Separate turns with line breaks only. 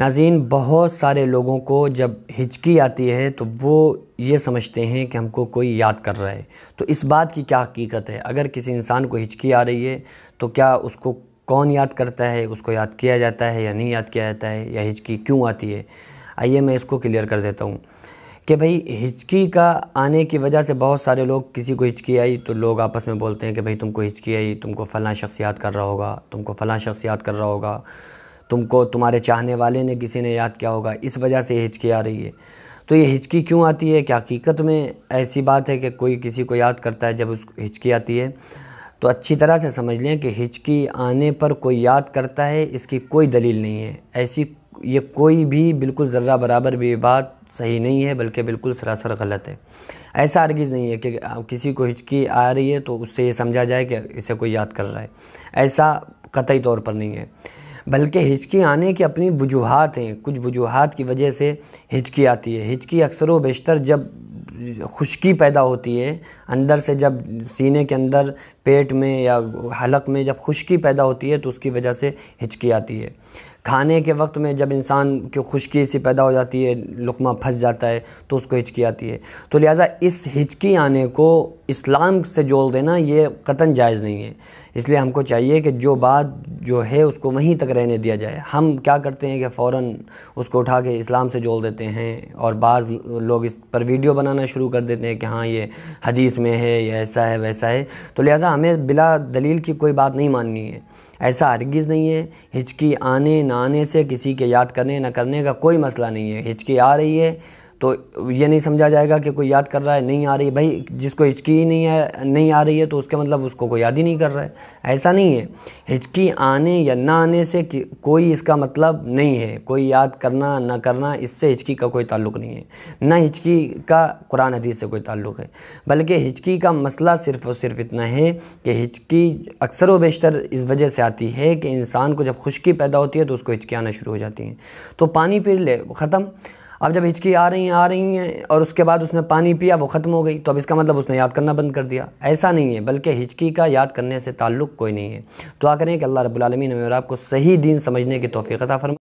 नाजीन बहुत सारे लोगों को जब हिचकी आती है तो वो ये समझते हैं कि हमको कोई याद कर रहा है तो इस बात की क्या हकीकत है अगर किसी इंसान को हिचकी आ रही है तो क्या उसको कौन याद करता है उसको याद किया जाता है या नहीं याद किया जाता है या हिचकी क्यों आती है आइए मैं इसको क्लियर कर देता हूँ कि भाई हिचकी का आने की वजह से बहुत सारे लोग किसी को हिचकी आई तो लोग आपस में बोलते हैं कि भाई तुमको हिचकी आई तुमको फ़लाँ शख्स याद कर रहा होगा तुमको फ़लाँ शख्स याद कर रहा होगा तुमको तुम्हारे चाहने वाले ने किसी ने याद किया होगा इस वजह से हिचकी आ रही है तो ये हिचकी क्यों आती है क्या हकीकत में ऐसी बात है कि कोई किसी को याद करता है जब उसको हिचकी आती है तो अच्छी तरह से समझ लें कि हिचकी आने पर कोई याद करता है इसकी कोई दलील नहीं है ऐसी ये कोई भी बिल्कुल ज़र्रा बराबर भी बात सही नहीं है बल्कि बिल्कुल सरासर गलत है ऐसा हरगिज़ नहीं है कि किसी को हिचकी आ रही है तो उससे ये समझा जाए कि इसे कोई याद कर रहा है ऐसा कतई तौर पर नहीं है बल्कि हिचकी आने की अपनी वजूहत हैं कुछ वजूहत की वजह से हिचकी आती है हिचकी अक्सर व बेशतर जब खुशकी पैदा होती है अंदर से जब सीने के अंदर पेट में या हलक में जब खुशकी पैदा होती है तो उसकी वजह से हिचकी आती है खाने के वक्त में जब इंसान की खुशकी सी पैदा हो जाती है लुकमा फंस जाता है तो उसको हिचकी आती है तो लिहाजा इस हिचकी आने को इस्लाम से जोड़ देना ये कतन जायज़ नहीं है इसलिए हमको चाहिए कि जो बात जो है उसको वहीं तक रहने दिया जाए हम क्या करते हैं कि फ़ौर उसको उठा के इस्लाम से जोड़ देते हैं और बाज़ लोग इस पर वीडियो बनाना शुरू कर देते हैं कि हाँ ये हदीस में है या ऐसा है वैसा है तो लिहाजा हमें बिला दलील की कोई बात नहीं माननी है ऐसा हरगिज़ नहीं है हिचकी आने ना आने से किसी के याद करने ना करने का कोई मसला नहीं है हिचकी आ रही है तो ये नहीं समझा जाएगा कि कोई याद कर रहा है नहीं आ रही भाई जिसको हिचकी ही नहीं है नहीं आ रही है तो उसके मतलब उसको कोई याद ही नहीं कर रहा है ऐसा नहीं है हिचकी आने या ना आने से कोई इसका मतलब नहीं है कोई याद करना ना करना इससे हिचकी का कोई ताल्लुक नहीं है ना हिचकी का कुरान हदीस से कोई ताल्लुक है बल्कि हिचकी का मसला सिर्फ और सिर्फ इतना है कि हिचकी अक्सर व बेशतर इस वजह से आती है कि इंसान को जब खुशकी पैदा होती है तो उसको हिचकी आना शुरू हो जाती हैं तो पानी पी ले ख़त्म अब जब हिचकी आ रही हैं आ रही हैं और उसके बाद उसने पानी पिया वो ख़त्म हो गई तो अब इसका मतलब उसने याद करना बंद कर दिया ऐसा नहीं है बल्कि हिचकी का याद करने से ताल्लुक़ कोई नहीं है तो आ करें कि अल्लाह रब्बुल ने हमें आपको सही दीन समझने की तोफ़ी अता फरमा